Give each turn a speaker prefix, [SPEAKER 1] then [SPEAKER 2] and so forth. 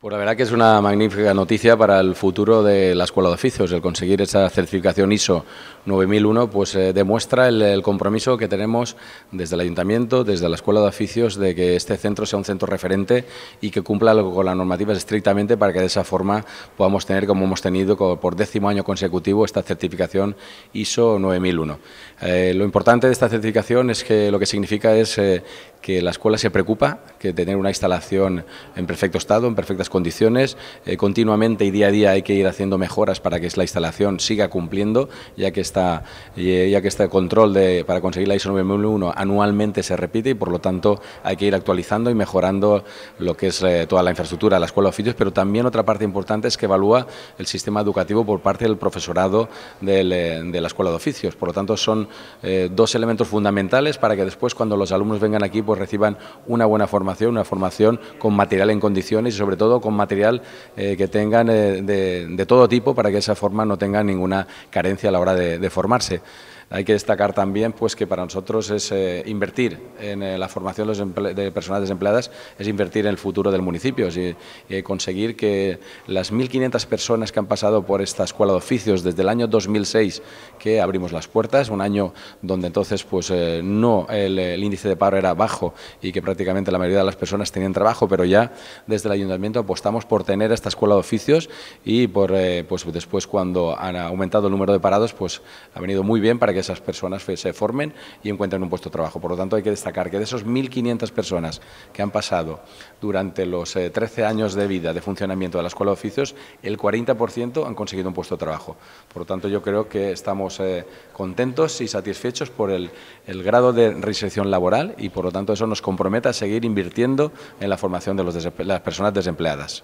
[SPEAKER 1] Pues la verdad que es una magnífica noticia para el futuro de la Escuela de Oficios. El conseguir esa certificación ISO 9001 pues eh, demuestra el, compromiso que tenemos desde el Ayuntamiento, desde la Escuela de Oficios, de que este centro sea un centro referente y que cumpla con las normativas estrictamente para que de esa forma podamos tener, como hemos tenido por décimo año consecutivo, esta certificación ISO 9001. Eh, lo importante de esta certificación es que lo que significa es eh, que la escuela se preocupa que tener una instalación en perfecto estado, en perfectas condiciones. Eh, continuamente y día a día hay que ir haciendo mejoras para que la instalación siga cumpliendo, ya que, está, eh, ya que este control para conseguir la ISO 9001 anualmente se repite y por lo tanto hay que ir actualizando y mejorando lo que es eh, toda la infraestructura de la escuela de oficios, pero también otra parte importante es que evalúa el sistema educativo por parte del profesorado de la escuela de oficios. Por lo tanto, son dos elementos fundamentales para que después cuando los alumnos vengan aquí pues, reciban una buena formación, una formación con material en condiciones y sobre todo con material eh, que tengan eh, de, todo tipo para que esa forma no tenga ninguna carencia a la hora de, formarse. Hay que destacar también pues, que para nosotros es eh, invertir en la formación de, personas desempleadas, es invertir en el futuro del municipio, es, conseguir que las 1.500 personas que han pasado por esta escuela de oficios desde el año 2006, que abrimos las puertas, un año donde entonces pues, no el índice de paro era bajo, y que prácticamente la mayoría de las personas tienen trabajo, pero ya desde el ayuntamiento apostamos por tener esta escuela de oficios y por, eh, pues después cuando han aumentado el número de parados, pues ha venido muy bien para que esas personas se formen y encuentren un puesto de trabajo. Por lo tanto, hay que destacar que de esos 1.500 personas que han pasado durante los 13 eh, años de vida de funcionamiento de la escuela de oficios, el 40% han conseguido un puesto de trabajo. Por lo tanto, yo creo que estamos eh, contentos y satisfechos por el, el grado de reinserción laboral y, por lo tanto, todo eso nos compromete a seguir invirtiendo en la formación de las personas desempleadas.